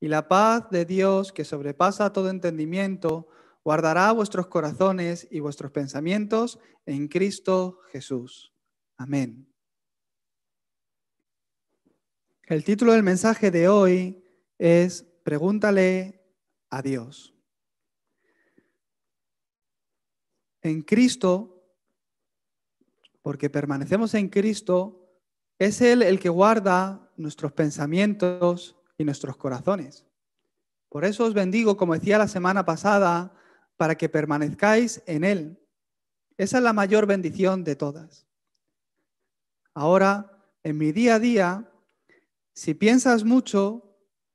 Y la paz de Dios, que sobrepasa todo entendimiento, guardará vuestros corazones y vuestros pensamientos en Cristo Jesús. Amén. El título del mensaje de hoy es Pregúntale a Dios. En Cristo, porque permanecemos en Cristo, es Él el que guarda nuestros pensamientos, y nuestros corazones. Por eso os bendigo, como decía la semana pasada, para que permanezcáis en Él. Esa es la mayor bendición de todas. Ahora, en mi día a día, si piensas mucho,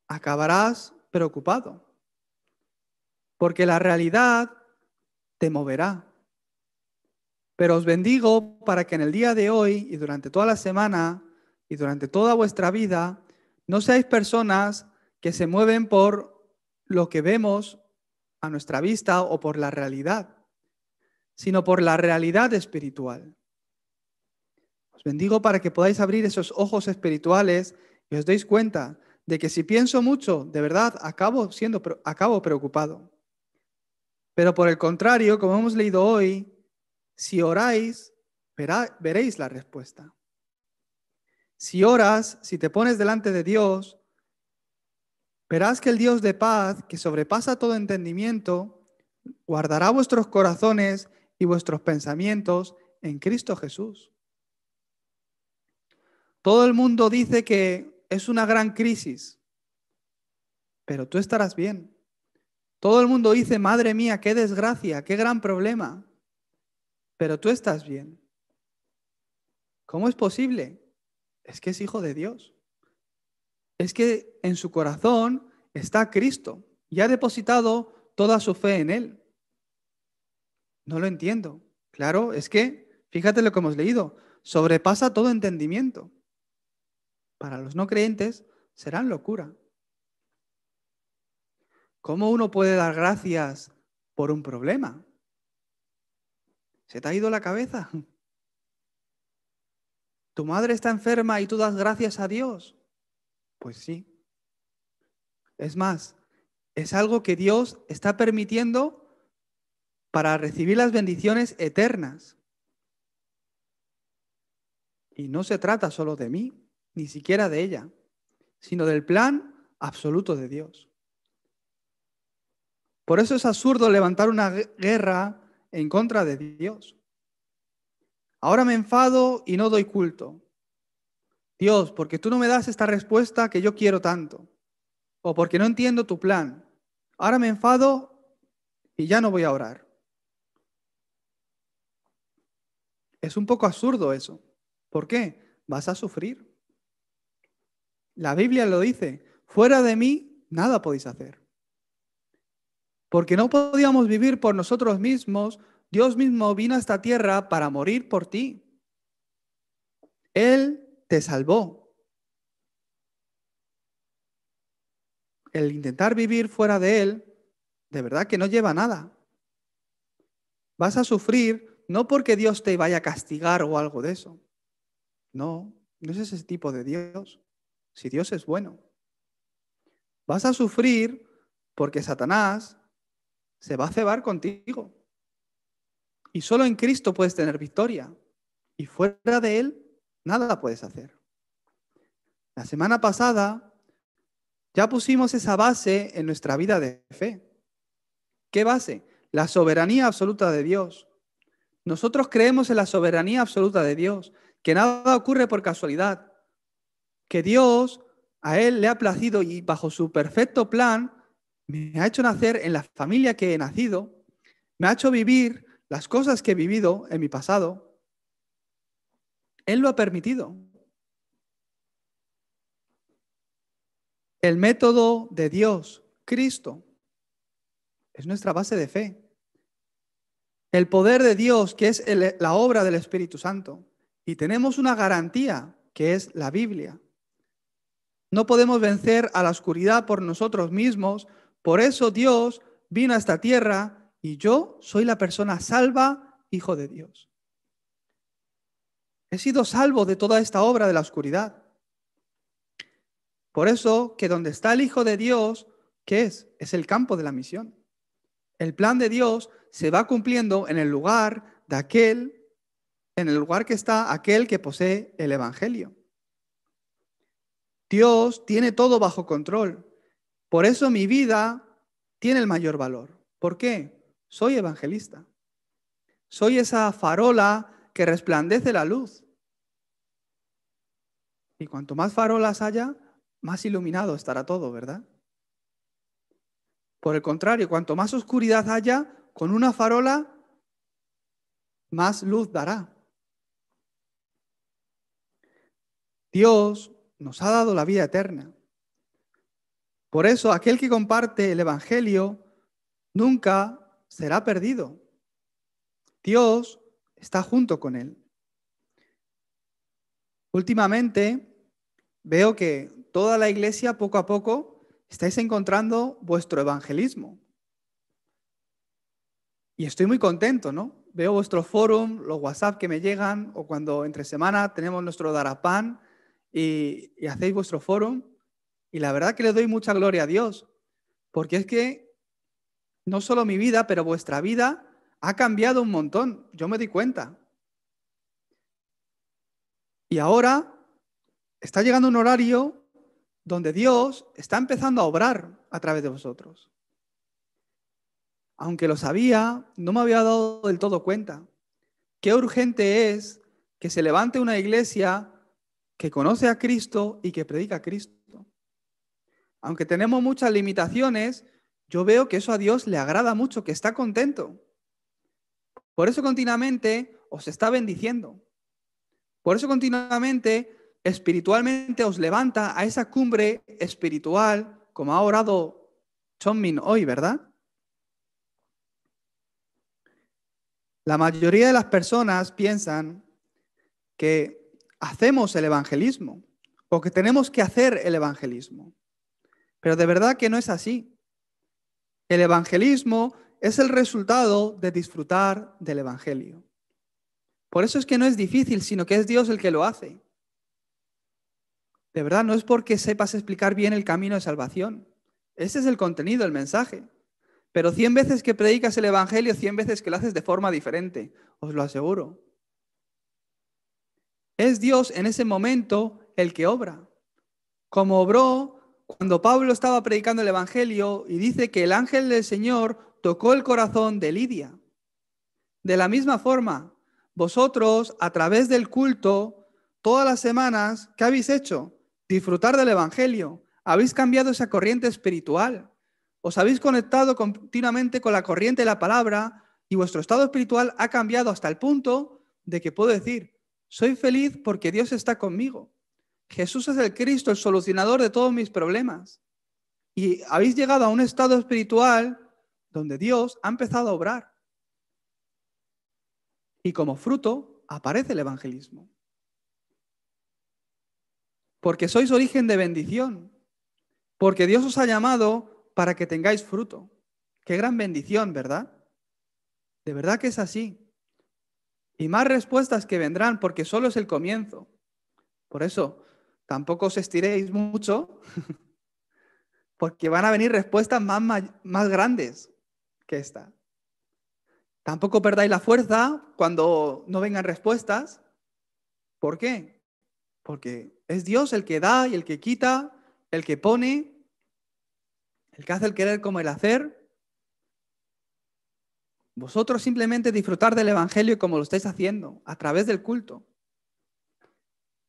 acabarás preocupado, porque la realidad te moverá. Pero os bendigo para que en el día de hoy y durante toda la semana y durante toda vuestra vida no seáis personas que se mueven por lo que vemos a nuestra vista o por la realidad, sino por la realidad espiritual. Os bendigo para que podáis abrir esos ojos espirituales y os deis cuenta de que si pienso mucho, de verdad acabo siendo acabo preocupado. Pero por el contrario, como hemos leído hoy, si oráis, veréis la respuesta. Si oras, si te pones delante de Dios, verás que el Dios de paz, que sobrepasa todo entendimiento, guardará vuestros corazones y vuestros pensamientos en Cristo Jesús. Todo el mundo dice que es una gran crisis, pero tú estarás bien. Todo el mundo dice, madre mía, qué desgracia, qué gran problema, pero tú estás bien. ¿Cómo es posible? es que es hijo de Dios. Es que en su corazón está Cristo y ha depositado toda su fe en Él. No lo entiendo. Claro, es que, fíjate lo que hemos leído, sobrepasa todo entendimiento. Para los no creyentes serán locura. ¿Cómo uno puede dar gracias por un problema? ¿Se te ha ido la cabeza? ¿Tu madre está enferma y tú das gracias a Dios? Pues sí. Es más, es algo que Dios está permitiendo para recibir las bendiciones eternas. Y no se trata solo de mí, ni siquiera de ella, sino del plan absoluto de Dios. Por eso es absurdo levantar una guerra en contra de Dios. Ahora me enfado y no doy culto. Dios, porque tú no me das esta respuesta que yo quiero tanto. O porque no entiendo tu plan. Ahora me enfado y ya no voy a orar. Es un poco absurdo eso. ¿Por qué? Vas a sufrir. La Biblia lo dice, fuera de mí nada podéis hacer. Porque no podíamos vivir por nosotros mismos, Dios mismo vino a esta tierra para morir por ti. Él te salvó. El intentar vivir fuera de Él, de verdad que no lleva nada. Vas a sufrir no porque Dios te vaya a castigar o algo de eso. No, no es ese tipo de Dios. Si Dios es bueno. Vas a sufrir porque Satanás se va a cebar contigo. Y solo en Cristo puedes tener victoria. Y fuera de Él, nada puedes hacer. La semana pasada ya pusimos esa base en nuestra vida de fe. ¿Qué base? La soberanía absoluta de Dios. Nosotros creemos en la soberanía absoluta de Dios, que nada ocurre por casualidad, que Dios a Él le ha placido y bajo su perfecto plan me ha hecho nacer en la familia que he nacido, me ha hecho vivir las cosas que he vivido en mi pasado, Él lo ha permitido. El método de Dios, Cristo, es nuestra base de fe. El poder de Dios, que es la obra del Espíritu Santo. Y tenemos una garantía, que es la Biblia. No podemos vencer a la oscuridad por nosotros mismos. Por eso Dios vino a esta tierra y yo soy la persona salva, hijo de Dios. He sido salvo de toda esta obra de la oscuridad. Por eso que donde está el Hijo de Dios, ¿qué es? Es el campo de la misión. El plan de Dios se va cumpliendo en el lugar de aquel, en el lugar que está aquel que posee el Evangelio. Dios tiene todo bajo control. Por eso mi vida tiene el mayor valor. ¿Por qué? soy evangelista. Soy esa farola que resplandece la luz. Y cuanto más farolas haya, más iluminado estará todo, ¿verdad? Por el contrario, cuanto más oscuridad haya, con una farola, más luz dará. Dios nos ha dado la vida eterna. Por eso, aquel que comparte el Evangelio nunca será perdido. Dios está junto con él. Últimamente veo que toda la iglesia poco a poco estáis encontrando vuestro evangelismo. Y estoy muy contento, ¿no? Veo vuestro forum, los WhatsApp que me llegan, o cuando entre semana tenemos nuestro Darapán y, y hacéis vuestro forum. Y la verdad que le doy mucha gloria a Dios, porque es que no solo mi vida, pero vuestra vida ha cambiado un montón. Yo me di cuenta. Y ahora está llegando un horario donde Dios está empezando a obrar a través de vosotros. Aunque lo sabía, no me había dado del todo cuenta. Qué urgente es que se levante una iglesia que conoce a Cristo y que predica a Cristo. Aunque tenemos muchas limitaciones, yo veo que eso a Dios le agrada mucho, que está contento. Por eso continuamente os está bendiciendo. Por eso continuamente, espiritualmente, os levanta a esa cumbre espiritual, como ha orado Chonmin hoy, ¿verdad? La mayoría de las personas piensan que hacemos el evangelismo o que tenemos que hacer el evangelismo. Pero de verdad que no es así. El evangelismo es el resultado de disfrutar del Evangelio. Por eso es que no es difícil, sino que es Dios el que lo hace. De verdad, no es porque sepas explicar bien el camino de salvación. Ese es el contenido, el mensaje. Pero cien veces que predicas el Evangelio, cien veces que lo haces de forma diferente, os lo aseguro. Es Dios en ese momento el que obra, como obró cuando Pablo estaba predicando el Evangelio y dice que el ángel del Señor tocó el corazón de Lidia. De la misma forma, vosotros, a través del culto, todas las semanas, ¿qué habéis hecho? Disfrutar del Evangelio. Habéis cambiado esa corriente espiritual. Os habéis conectado continuamente con la corriente de la palabra y vuestro estado espiritual ha cambiado hasta el punto de que puedo decir, soy feliz porque Dios está conmigo. Jesús es el Cristo, el solucionador de todos mis problemas. Y habéis llegado a un estado espiritual donde Dios ha empezado a obrar. Y como fruto aparece el evangelismo. Porque sois origen de bendición. Porque Dios os ha llamado para que tengáis fruto. Qué gran bendición, ¿verdad? De verdad que es así. Y más respuestas que vendrán porque solo es el comienzo. Por eso, tampoco os estiréis mucho, porque van a venir respuestas más, grandes que esta. Tampoco perdáis la fuerza cuando no vengan respuestas. ¿Por qué? Porque es Dios el que da y el que quita, el que pone, el que hace el querer como el hacer. Vosotros simplemente disfrutar del Evangelio como lo estáis haciendo, a través del culto.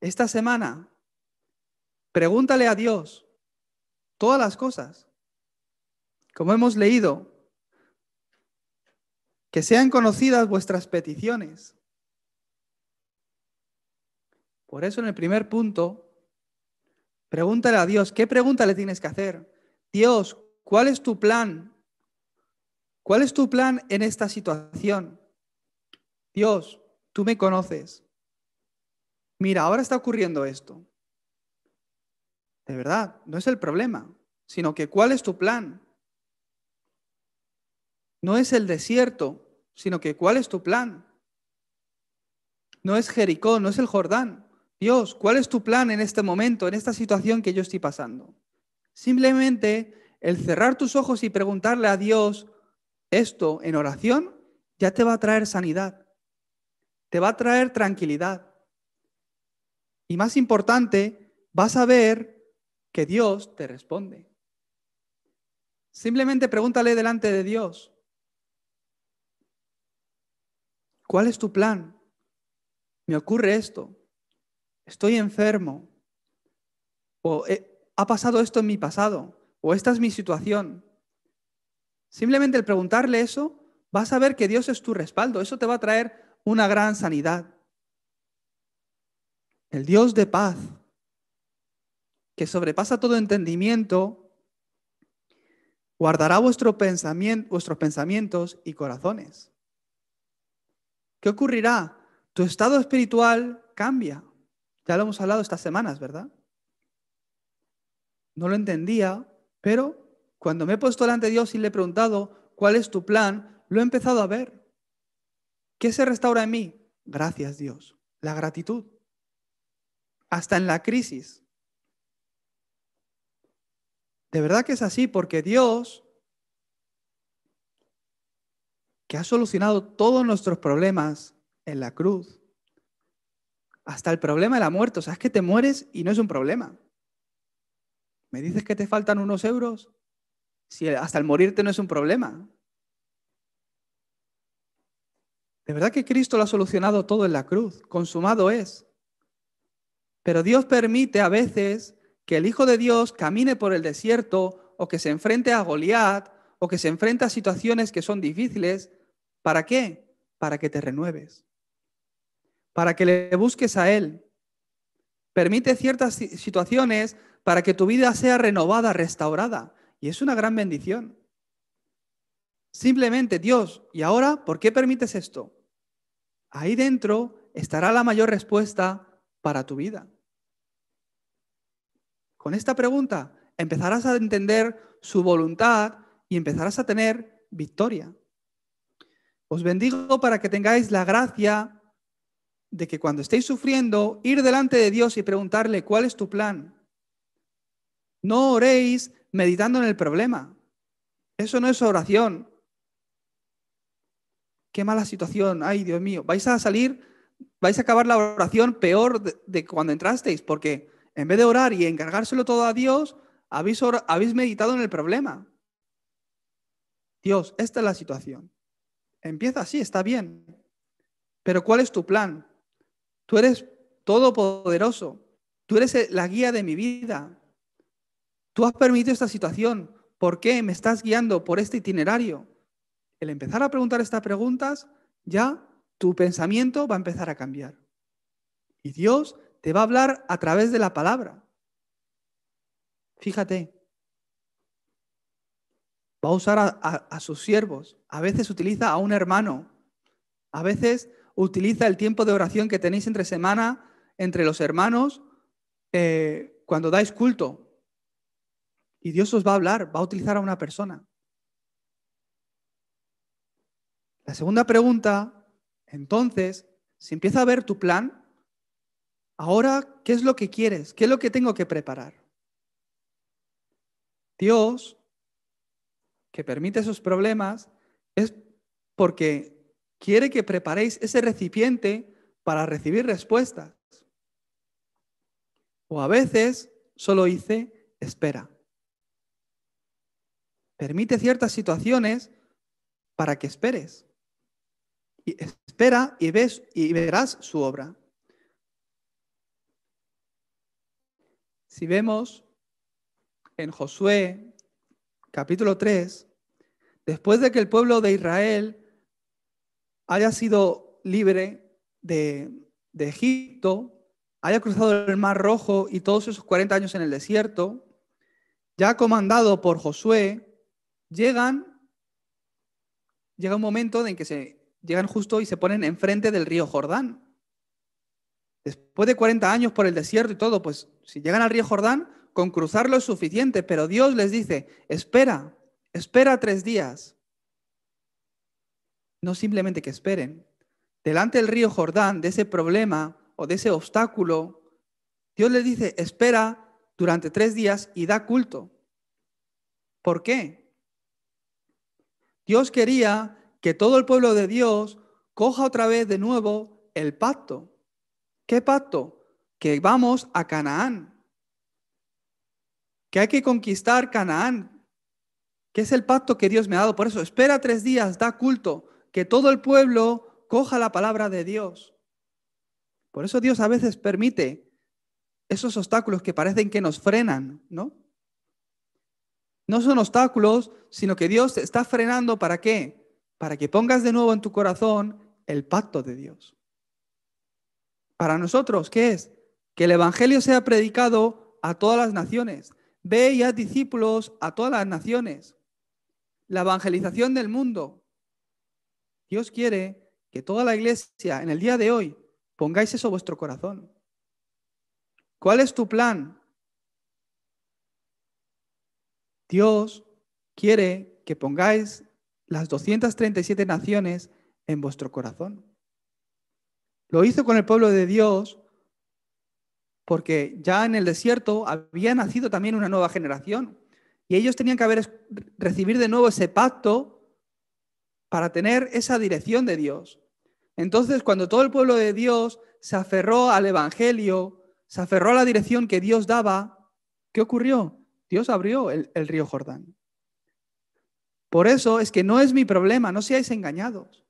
Esta semana Pregúntale a Dios todas las cosas. Como hemos leído, que sean conocidas vuestras peticiones. Por eso en el primer punto, pregúntale a Dios, ¿qué pregunta le tienes que hacer? Dios, ¿cuál es tu plan? ¿Cuál es tu plan en esta situación? Dios, tú me conoces. Mira, ahora está ocurriendo esto. De verdad, no es el problema, sino que cuál es tu plan. No es el desierto, sino que cuál es tu plan. No es Jericó, no es el Jordán. Dios, ¿cuál es tu plan en este momento, en esta situación que yo estoy pasando? Simplemente el cerrar tus ojos y preguntarle a Dios esto en oración ya te va a traer sanidad, te va a traer tranquilidad. Y más importante, vas a ver que Dios te responde. Simplemente pregúntale delante de Dios, ¿cuál es tu plan? Me ocurre esto, estoy enfermo, o eh, ha pasado esto en mi pasado, o esta es mi situación. Simplemente el preguntarle eso, vas a ver que Dios es tu respaldo, eso te va a traer una gran sanidad. El Dios de paz que sobrepasa todo entendimiento, guardará vuestro pensamiento, vuestros pensamientos y corazones. ¿Qué ocurrirá? Tu estado espiritual cambia. Ya lo hemos hablado estas semanas, ¿verdad? No lo entendía, pero cuando me he puesto delante de Dios y le he preguntado cuál es tu plan, lo he empezado a ver. ¿Qué se restaura en mí? Gracias Dios, la gratitud. Hasta en la crisis, de verdad que es así, porque Dios, que ha solucionado todos nuestros problemas en la cruz, hasta el problema de la muerte, o sea, es que te mueres y no es un problema. ¿Me dices que te faltan unos euros? Si hasta el morirte no es un problema. De verdad que Cristo lo ha solucionado todo en la cruz, consumado es. Pero Dios permite a veces que el Hijo de Dios camine por el desierto o que se enfrente a Goliat o que se enfrente a situaciones que son difíciles. ¿Para qué? Para que te renueves, para que le busques a Él. Permite ciertas situaciones para que tu vida sea renovada, restaurada. Y es una gran bendición. Simplemente, Dios, ¿y ahora por qué permites esto? Ahí dentro estará la mayor respuesta para tu vida. Con esta pregunta empezarás a entender su voluntad y empezarás a tener victoria. Os bendigo para que tengáis la gracia de que cuando estéis sufriendo, ir delante de Dios y preguntarle cuál es tu plan. No oréis meditando en el problema. Eso no es oración. Qué mala situación, ay Dios mío. Vais a salir, vais a acabar la oración peor de, de cuando entrasteis, porque en vez de orar y encargárselo todo a Dios, habéis, meditado en el problema. Dios, esta es la situación. Empieza así, está bien. Pero ¿cuál es tu plan? Tú eres todopoderoso. Tú eres la guía de mi vida. Tú has permitido esta situación. ¿Por qué me estás guiando por este itinerario? El empezar a preguntar estas preguntas, ya tu pensamiento va a empezar a cambiar. Y Dios te va a hablar a través de la palabra. Fíjate. Va a usar a, sus siervos. A veces utiliza a un hermano. A veces utiliza el tiempo de oración que tenéis entre semana, entre los hermanos, eh, cuando dais culto. Y Dios os va a hablar, va a utilizar a una persona. La segunda pregunta, entonces, si empieza a ver tu plan, Ahora, ¿qué es lo que quieres? ¿Qué es lo que tengo que preparar? Dios, que permite esos problemas, es porque quiere que preparéis ese recipiente para recibir respuestas. O a veces solo dice, espera. Permite ciertas situaciones para que esperes. Y espera y ves y verás su obra. Si vemos en Josué capítulo 3, después de que el pueblo de Israel haya sido libre de, Egipto, haya cruzado el Mar Rojo y todos esos 40 años en el desierto, ya comandado por Josué, llegan, llega un momento en que se llegan justo y se ponen enfrente del río Jordán. Después de 40 años por el desierto y todo, pues si llegan al río Jordán, con cruzarlo es suficiente, pero Dios les dice, espera, espera tres días. No simplemente que esperen. Delante del río Jordán, de ese problema o de ese obstáculo, Dios les dice, espera durante tres días y da culto. ¿Por qué? Dios quería que todo el pueblo de Dios coja otra vez de nuevo el pacto. ¿Qué pacto? Que vamos a Canaán, que hay que conquistar Canaán, que es el pacto que Dios me ha dado. Por eso, espera tres días, da culto, que todo el pueblo coja la palabra de Dios. Por eso Dios a veces permite esos obstáculos que parecen que nos frenan, ¿no? No son obstáculos, sino que Dios está frenando para qué? Para que pongas de nuevo en tu corazón el pacto de Dios para nosotros, qué es que el Evangelio sea predicado a todas las naciones. Ve y haz discípulos a todas las naciones. La evangelización del mundo. Dios quiere que toda la iglesia en el día de hoy pongáis eso a vuestro corazón. ¿Cuál es tu plan? Dios quiere que pongáis las 237 naciones en vuestro corazón. Lo hizo con el pueblo de Dios porque ya en el desierto había nacido también una nueva generación y ellos tenían que haber recibir de nuevo ese pacto para tener esa dirección de Dios. Entonces, cuando todo el pueblo de Dios se aferró al evangelio, se aferró a la dirección que Dios daba, ¿qué ocurrió? Dios abrió el río Jordán. Por eso es que no es mi problema, no seáis engañados.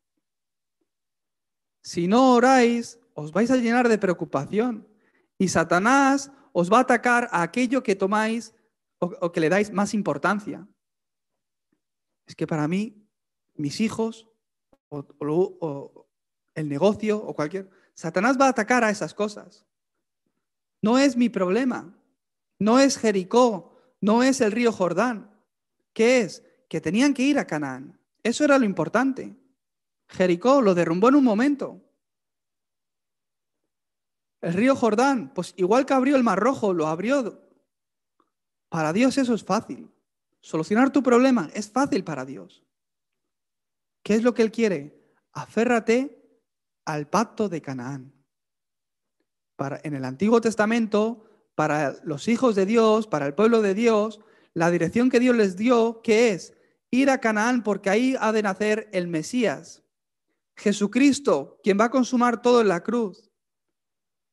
Si no oráis, os vais a llenar de preocupación y Satanás os va a atacar a aquello que tomáis o, que le dais más importancia. Es que para mí, mis hijos o, el negocio o cualquier... Satanás va a atacar a esas cosas. No es mi problema, no es Jericó, no es el río Jordán. ¿Qué es? Que tenían que ir a Canaán. Eso era lo importante. Jericó lo derrumbó en un momento. El río Jordán, pues igual que abrió el Mar Rojo, lo abrió. Para Dios eso es fácil. Solucionar tu problema es fácil para Dios. ¿Qué es lo que Él quiere? Aférrate al pacto de Canaán. en el Antiguo Testamento, para los hijos de Dios, para el pueblo de Dios, la dirección que Dios les dio, que es ir a Canaán porque ahí ha de nacer el Mesías. Jesucristo, quien va a consumar todo en la cruz.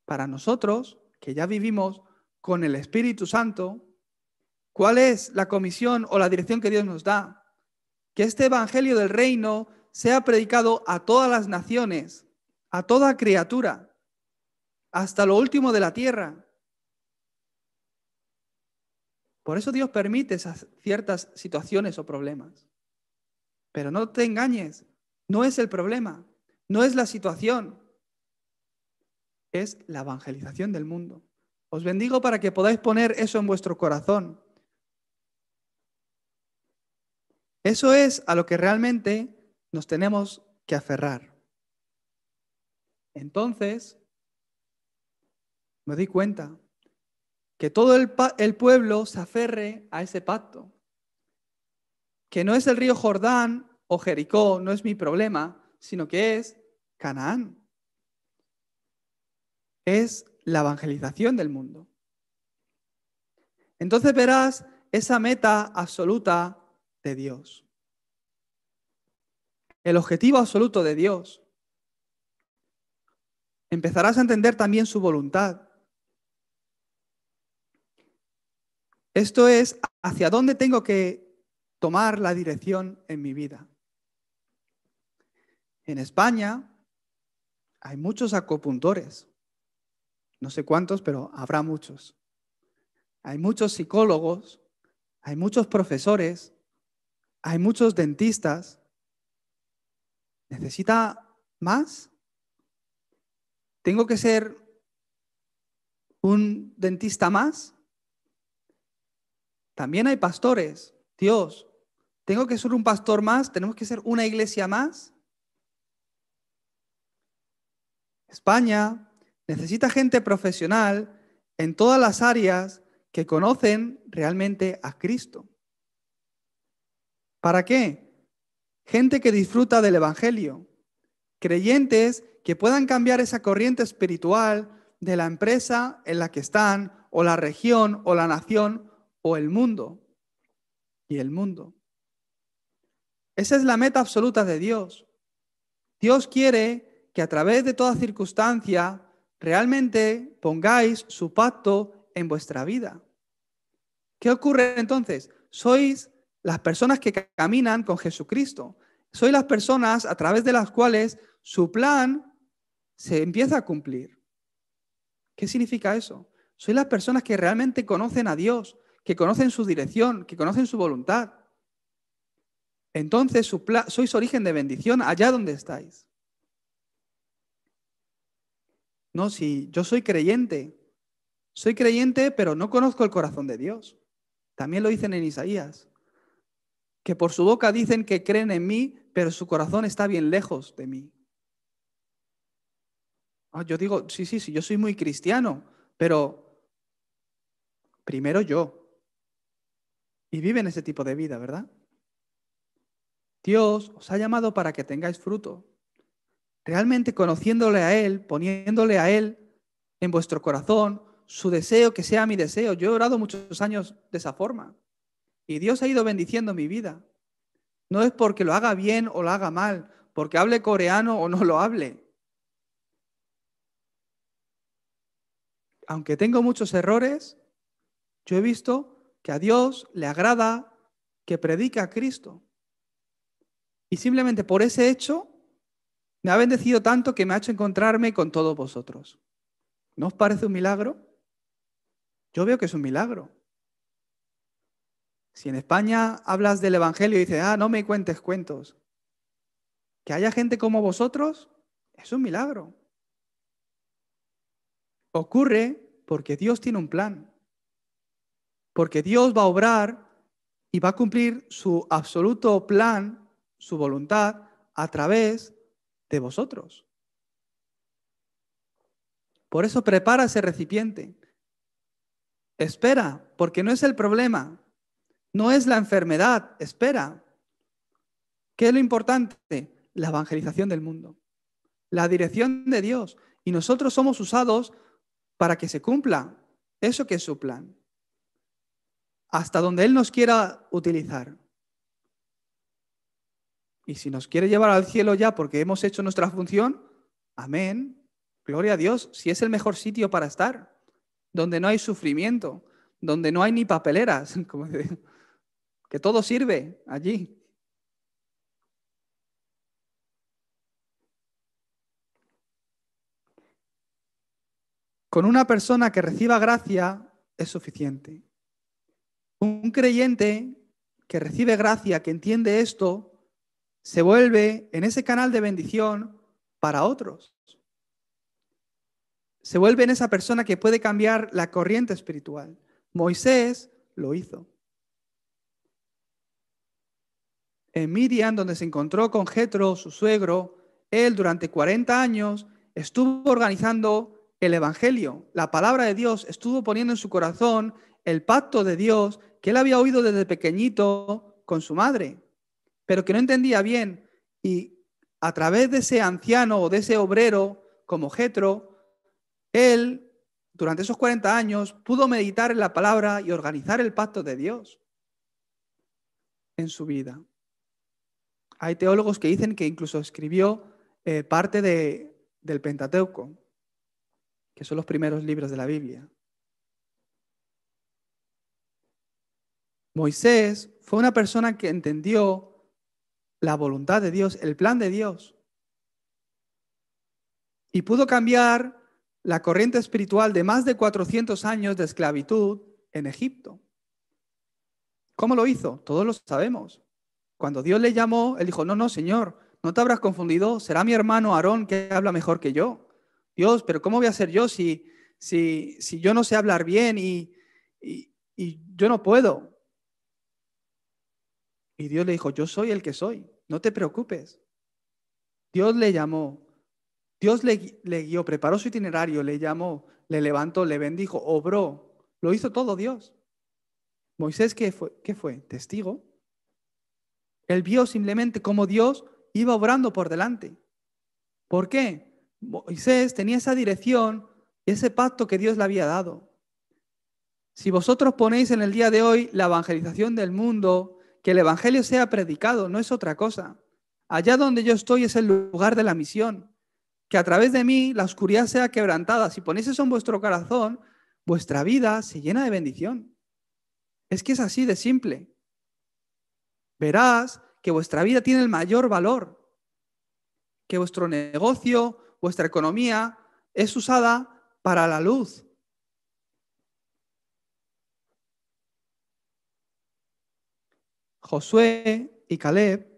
Para nosotros, que ya vivimos con el Espíritu Santo, ¿cuál es la comisión o la dirección que Dios nos da? Que este Evangelio del Reino sea predicado a todas las naciones, a toda criatura, hasta lo último de la tierra. Por eso Dios permite esas ciertas situaciones o problemas. Pero no te engañes, no es el problema, no es la situación, es la evangelización del mundo. Os bendigo para que podáis poner eso en vuestro corazón. Eso es a lo que realmente nos tenemos que aferrar. Entonces, me di cuenta que todo el, pueblo se aferre a ese pacto, que no es el río Jordán o Jericó no es mi problema, sino que es Canaán. Es la evangelización del mundo. Entonces verás esa meta absoluta de Dios. El objetivo absoluto de Dios. Empezarás a entender también su voluntad. Esto es hacia dónde tengo que tomar la dirección en mi vida. En España hay muchos acupuntores. No sé cuántos, pero habrá muchos. Hay muchos psicólogos, hay muchos profesores, hay muchos dentistas. ¿Necesita más? ¿Tengo que ser un dentista más? También hay pastores. Dios, ¿tengo que ser un pastor más? ¿Tenemos que ser una iglesia más? España necesita gente profesional en todas las áreas que conocen realmente a Cristo. ¿Para qué? Gente que disfruta del Evangelio, creyentes que puedan cambiar esa corriente espiritual de la empresa en la que están, o la región, o la nación, o el mundo. Y el mundo. Esa es la meta absoluta de Dios. Dios quiere que a través de toda circunstancia realmente pongáis su pacto en vuestra vida. ¿Qué ocurre entonces? Sois las personas que caminan con Jesucristo. Sois las personas a través de las cuales su plan se empieza a cumplir. ¿Qué significa eso? Sois las personas que realmente conocen a Dios, que conocen su dirección, que conocen su voluntad. Entonces su sois origen de bendición allá donde estáis. No, si yo soy creyente, soy creyente, pero no conozco el corazón de Dios. También lo dicen en Isaías, que por su boca dicen que creen en mí, pero su corazón está bien lejos de mí. Ah, yo digo, sí, sí, sí, yo soy muy cristiano, pero primero yo. Y viven ese tipo de vida, ¿verdad? Dios os ha llamado para que tengáis fruto, realmente conociéndole a Él, poniéndole a Él en vuestro corazón, su deseo que sea mi deseo. Yo he orado muchos años de esa forma y Dios ha ido bendiciendo mi vida. No es porque lo haga bien o lo haga mal, porque hable coreano o no lo hable. Aunque tengo muchos errores, yo he visto que a Dios le agrada que predica a Cristo. Y simplemente por ese hecho me ha bendecido tanto que me ha hecho encontrarme con todos vosotros. ¿No os parece un milagro? Yo veo que es un milagro. Si en España hablas del Evangelio y dices, ah, no me cuentes cuentos, que haya gente como vosotros, es un milagro. Ocurre porque Dios tiene un plan, porque Dios va a obrar y va a cumplir su absoluto plan, su voluntad, a través de de vosotros. Por eso prepara ese recipiente. Espera, porque no es el problema, no es la enfermedad, espera. ¿Qué es lo importante? La evangelización del mundo, la dirección de Dios. Y nosotros somos usados para que se cumpla eso que es su plan, hasta donde Él nos quiera utilizar. Y si nos quiere llevar al cielo ya porque hemos hecho nuestra función, amén. Gloria a Dios, si es el mejor sitio para estar, donde no hay sufrimiento, donde no hay ni papeleras, que todo sirve allí. Con una persona que reciba gracia es suficiente. Un creyente que recibe gracia, que entiende esto, se vuelve en ese canal de bendición para otros. Se vuelve en esa persona que puede cambiar la corriente espiritual. Moisés lo hizo. En Miriam, donde se encontró con Jetro, su suegro, él durante 40 años estuvo organizando el Evangelio, la palabra de Dios, estuvo poniendo en su corazón el pacto de Dios que él había oído desde pequeñito con su madre pero que no entendía bien. Y a través de ese anciano o de ese obrero, como Jetro, él, durante esos 40 años, pudo meditar en la palabra y organizar el pacto de Dios en su vida. Hay teólogos que dicen que incluso escribió eh, parte del Pentateuco, que son los primeros libros de la Biblia. Moisés fue una persona que entendió la voluntad de Dios, el plan de Dios. Y pudo cambiar la corriente espiritual de más de 400 años de esclavitud en Egipto. ¿Cómo lo hizo? Todos lo sabemos. Cuando Dios le llamó, él dijo, no, no, Señor, no te habrás confundido, será mi hermano Aarón que habla mejor que yo. Dios, pero ¿cómo voy a ser yo si, si, yo no sé hablar bien y, y, y yo no puedo? Y Dios le dijo, yo soy el que soy, no te preocupes. Dios le llamó, Dios le, guió, preparó su itinerario, le llamó, le levantó, le bendijo, obró, lo hizo todo Dios. Moisés, ¿qué fue? ¿Qué fue? Testigo. Él vio simplemente cómo Dios iba obrando por delante. ¿Por qué? Moisés tenía esa dirección ese pacto que Dios le había dado. Si vosotros ponéis en el día de hoy la evangelización del mundo que el Evangelio sea predicado, no es otra cosa. Allá donde yo estoy es el lugar de la misión. Que a través de mí la oscuridad sea quebrantada. Si ponéis eso en vuestro corazón, vuestra vida se llena de bendición. Es que es así de simple. Verás que vuestra vida tiene el mayor valor, que vuestro negocio, vuestra economía es usada para la luz, Josué y Caleb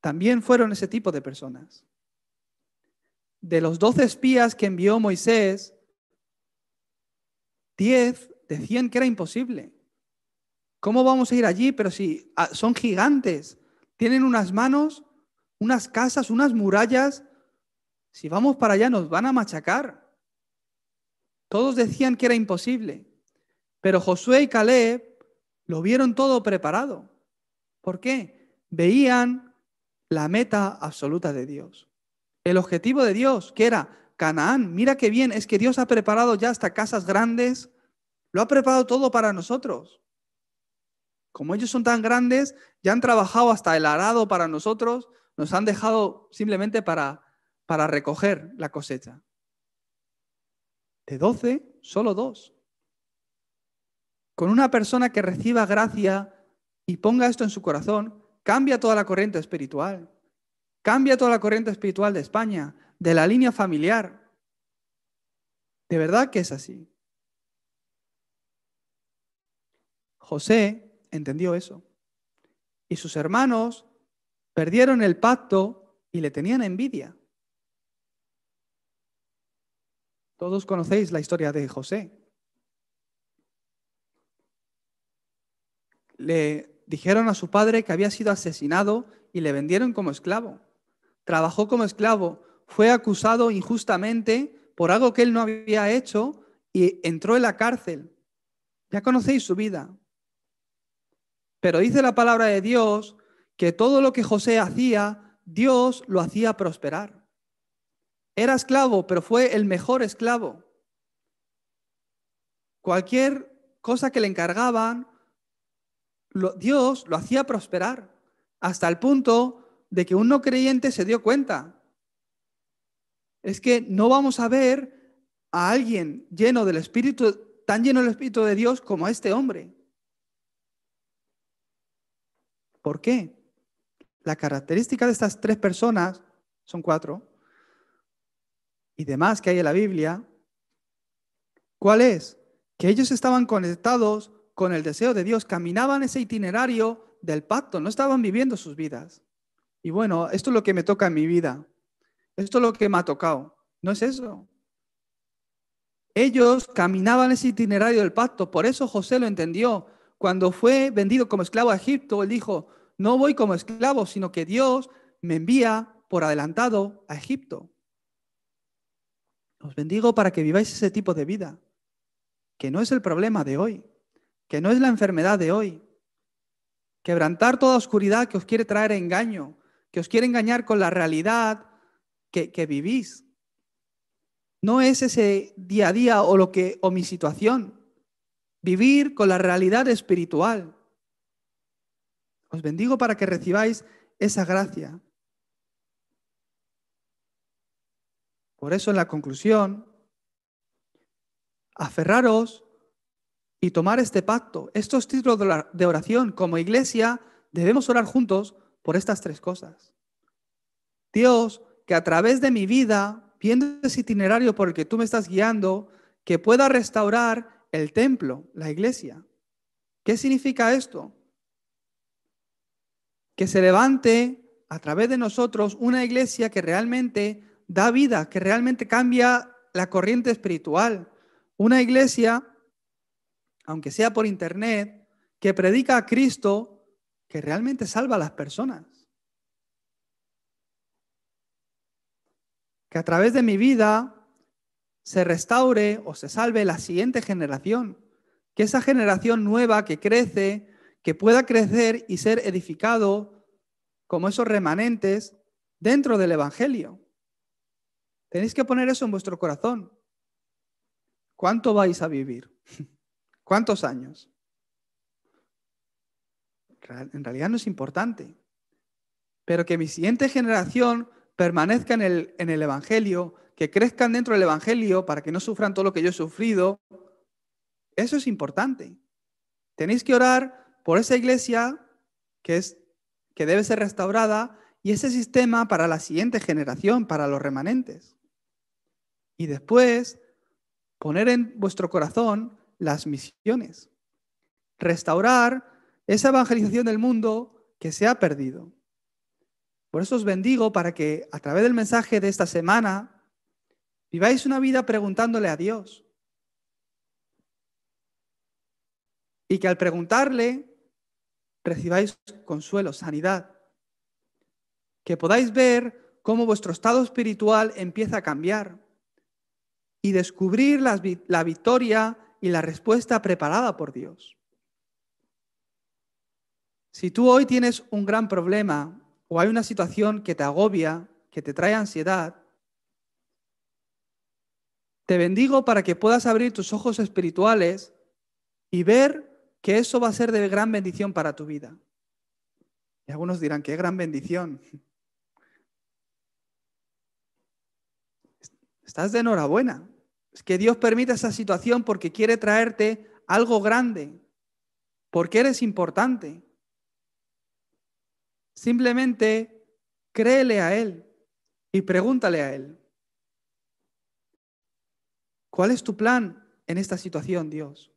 también fueron ese tipo de personas. De los doce espías que envió Moisés, diez decían que era imposible. ¿Cómo vamos a ir allí? Pero si ah, son gigantes, tienen unas manos, unas casas, unas murallas, si vamos para allá nos van a machacar. Todos decían que era imposible, pero Josué y Caleb lo vieron todo preparado. ¿Por qué? Veían la meta absoluta de Dios. El objetivo de Dios, que era Canaán. Mira qué bien, es que Dios ha preparado ya hasta casas grandes, lo ha preparado todo para nosotros. Como ellos son tan grandes, ya han trabajado hasta el arado para nosotros, nos han dejado simplemente para, para recoger la cosecha. De doce, solo dos. Con una persona que reciba gracia y ponga esto en su corazón, cambia toda la corriente espiritual. Cambia toda la corriente espiritual de España, de la línea familiar. De verdad que es así. José entendió eso. Y sus hermanos perdieron el pacto y le tenían envidia. Todos conocéis la historia de José. Le Dijeron a su padre que había sido asesinado y le vendieron como esclavo. Trabajó como esclavo, fue acusado injustamente por algo que él no había hecho y entró en la cárcel. Ya conocéis su vida. Pero dice la palabra de Dios que todo lo que José hacía, Dios lo hacía prosperar. Era esclavo, pero fue el mejor esclavo. Cualquier cosa que le encargaban, Dios lo hacía prosperar hasta el punto de que un no creyente se dio cuenta. Es que no vamos a ver a alguien lleno del Espíritu, tan lleno del Espíritu de Dios como a este hombre. ¿Por qué? La característica de estas tres personas, son cuatro, y demás que hay en la Biblia, ¿cuál es? Que ellos estaban conectados con el deseo de Dios, caminaban ese itinerario del pacto, no estaban viviendo sus vidas. Y bueno, esto es lo que me toca en mi vida, esto es lo que me ha tocado, no es eso. Ellos caminaban ese itinerario del pacto, por eso José lo entendió. Cuando fue vendido como esclavo a Egipto, él dijo, no voy como esclavo, sino que Dios me envía por adelantado a Egipto. Os bendigo para que viváis ese tipo de vida, que no es el problema de hoy que no es la enfermedad de hoy. Quebrantar toda oscuridad que os quiere traer engaño, que os quiere engañar con la realidad que, que vivís. No es ese día a día o lo que o mi situación. Vivir con la realidad espiritual. Os bendigo para que recibáis esa gracia. Por eso en la conclusión, aferraros y tomar este pacto, estos títulos de oración como iglesia, debemos orar juntos por estas tres cosas. Dios, que a través de mi vida, viendo ese itinerario por el que tú me estás guiando, que pueda restaurar el templo, la iglesia. ¿Qué significa esto? Que se levante a través de nosotros una iglesia que realmente da vida, que realmente cambia la corriente espiritual. Una iglesia aunque sea por internet, que predica a Cristo que realmente salva a las personas. Que a través de mi vida se restaure o se salve la siguiente generación. Que esa generación nueva que crece, que pueda crecer y ser edificado como esos remanentes dentro del Evangelio. Tenéis que poner eso en vuestro corazón. ¿Cuánto vais a vivir? ¿Cuántos años? En realidad no es importante. Pero que mi siguiente generación permanezca en el, Evangelio, que crezcan dentro del Evangelio para que no sufran todo lo que yo he sufrido, eso es importante. Tenéis que orar por esa iglesia que, es, que debe ser restaurada y ese sistema para la siguiente generación, para los remanentes. Y después, poner en vuestro corazón las misiones, restaurar esa evangelización del mundo que se ha perdido. Por eso os bendigo para que a través del mensaje de esta semana viváis una vida preguntándole a Dios. Y que al preguntarle recibáis consuelo, sanidad. Que podáis ver cómo vuestro estado espiritual empieza a cambiar y descubrir la, la victoria y la respuesta preparada por Dios. Si tú hoy tienes un gran problema o hay una situación que te agobia, que te trae ansiedad, te bendigo para que puedas abrir tus ojos espirituales y ver que eso va a ser de gran bendición para tu vida. Y algunos dirán, qué gran bendición. Estás de enhorabuena. Es que Dios permite esa situación porque quiere traerte algo grande, porque eres importante. Simplemente créele a Él y pregúntale a Él. ¿Cuál es tu plan en esta situación, Dios?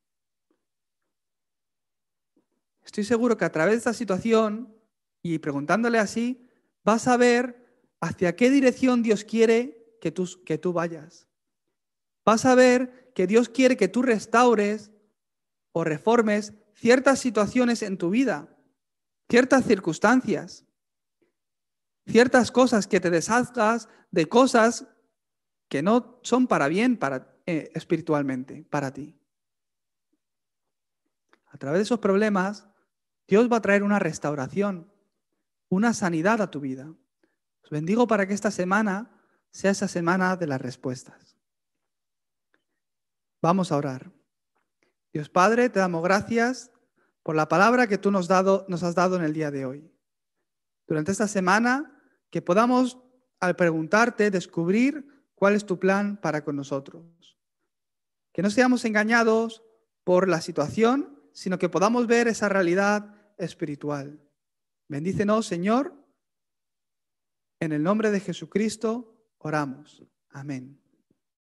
Estoy seguro que a través de esta situación y preguntándole así, vas a ver hacia qué dirección Dios quiere que tú, que tú vayas vas a ver que Dios quiere que tú restaures o reformes ciertas situaciones en tu vida, ciertas circunstancias, ciertas cosas que te deshazgas de cosas que no son para bien para, eh, espiritualmente para ti. A través de esos problemas, Dios va a traer una restauración, una sanidad a tu vida. Os bendigo para que esta semana sea esa semana de las respuestas. Vamos a orar. Dios Padre, te damos gracias por la palabra que tú nos, dado, nos has dado en el día de hoy. Durante esta semana, que podamos, al preguntarte, descubrir cuál es tu plan para con nosotros. Que no seamos engañados por la situación, sino que podamos ver esa realidad espiritual. Bendícenos, Señor. En el nombre de Jesucristo oramos. Amén.